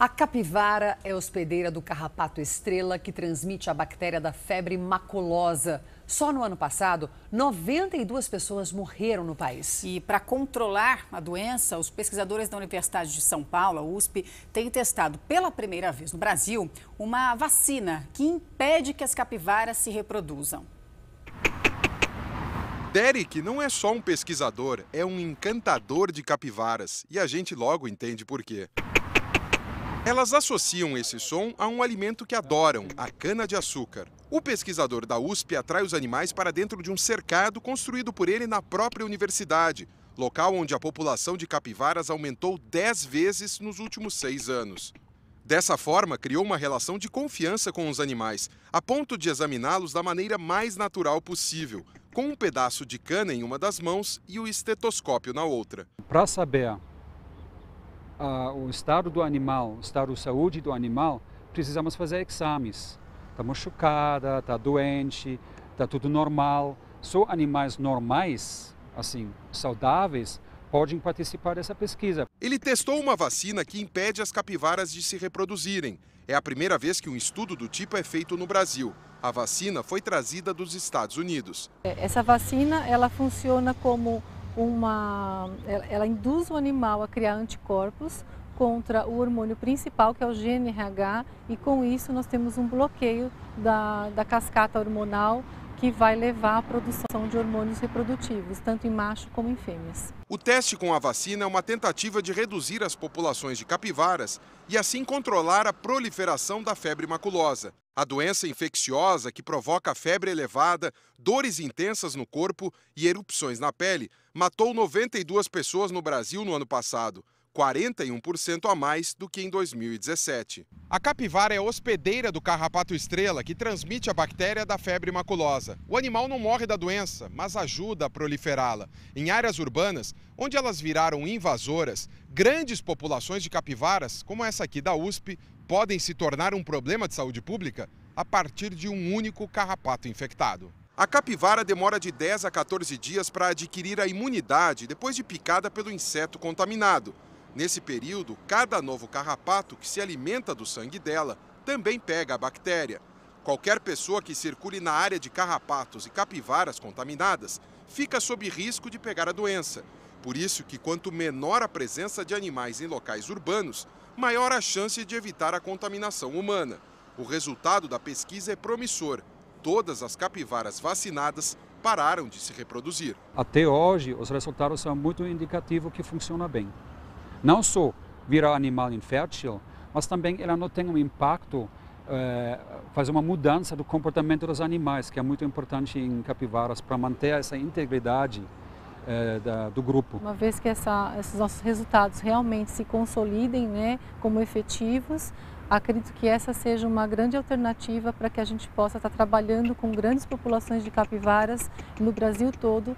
A capivara é hospedeira do carrapato estrela que transmite a bactéria da febre maculosa. Só no ano passado, 92 pessoas morreram no país. E para controlar a doença, os pesquisadores da Universidade de São Paulo, a USP, têm testado pela primeira vez no Brasil uma vacina que impede que as capivaras se reproduzam. Derek não é só um pesquisador, é um encantador de capivaras. E a gente logo entende por quê. Elas associam esse som a um alimento que adoram, a cana-de-açúcar. O pesquisador da USP atrai os animais para dentro de um cercado construído por ele na própria universidade, local onde a população de capivaras aumentou 10 vezes nos últimos seis anos. Dessa forma, criou uma relação de confiança com os animais, a ponto de examiná-los da maneira mais natural possível, com um pedaço de cana em uma das mãos e o estetoscópio na outra. Para saber o estado do animal, o estado de saúde do animal, precisamos fazer exames. Está machucada, está doente, está tudo normal. Só animais normais, assim, saudáveis, podem participar dessa pesquisa. Ele testou uma vacina que impede as capivaras de se reproduzirem. É a primeira vez que um estudo do tipo é feito no Brasil. A vacina foi trazida dos Estados Unidos. Essa vacina, ela funciona como uma, ela, ela induz o animal a criar anticorpos contra o hormônio principal, que é o GNRH, e com isso nós temos um bloqueio da, da cascata hormonal que vai levar à produção de hormônios reprodutivos, tanto em macho como em fêmeas. O teste com a vacina é uma tentativa de reduzir as populações de capivaras e assim controlar a proliferação da febre maculosa, a doença infecciosa que provoca febre elevada, dores intensas no corpo e erupções na pele. Matou 92 pessoas no Brasil no ano passado. 41% a mais do que em 2017. A capivara é hospedeira do carrapato estrela, que transmite a bactéria da febre maculosa. O animal não morre da doença, mas ajuda a proliferá-la. Em áreas urbanas, onde elas viraram invasoras, grandes populações de capivaras, como essa aqui da USP, podem se tornar um problema de saúde pública a partir de um único carrapato infectado. A capivara demora de 10 a 14 dias para adquirir a imunidade depois de picada pelo inseto contaminado. Nesse período, cada novo carrapato que se alimenta do sangue dela também pega a bactéria. Qualquer pessoa que circule na área de carrapatos e capivaras contaminadas fica sob risco de pegar a doença. Por isso que quanto menor a presença de animais em locais urbanos, maior a chance de evitar a contaminação humana. O resultado da pesquisa é promissor. Todas as capivaras vacinadas pararam de se reproduzir. Até hoje, os resultados são muito indicativos que funciona bem não só virar animal infértil, mas também ela não tem um impacto, é, eh, faz uma mudança do comportamento dos animais, que é muito importante em capivaras para manter essa integridade é, da, do grupo. Uma vez que essa, esses nossos resultados realmente se consolidem né, como efetivos, acredito que essa seja uma grande alternativa para que a gente possa estar trabalhando com grandes populações de capivaras no Brasil todo,